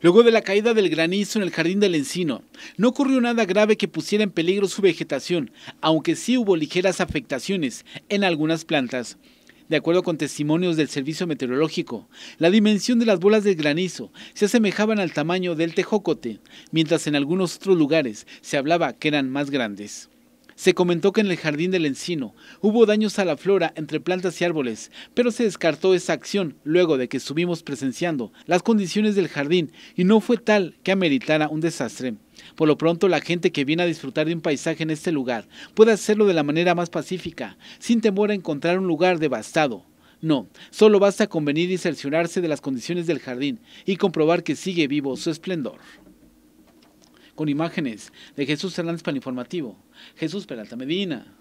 Luego de la caída del granizo en el jardín del encino, no ocurrió nada grave que pusiera en peligro su vegetación, aunque sí hubo ligeras afectaciones en algunas plantas. De acuerdo con testimonios del Servicio Meteorológico, la dimensión de las bolas de granizo se asemejaban al tamaño del tejocote, mientras en algunos otros lugares se hablaba que eran más grandes. Se comentó que en el jardín del encino hubo daños a la flora entre plantas y árboles, pero se descartó esa acción luego de que estuvimos presenciando las condiciones del jardín y no fue tal que ameritara un desastre. Por lo pronto, la gente que viene a disfrutar de un paisaje en este lugar puede hacerlo de la manera más pacífica, sin temor a encontrar un lugar devastado. No, solo basta con venir y cerciorarse de las condiciones del jardín y comprobar que sigue vivo su esplendor con imágenes de Jesús Hernández Paninformativo, Jesús Peralta Medina,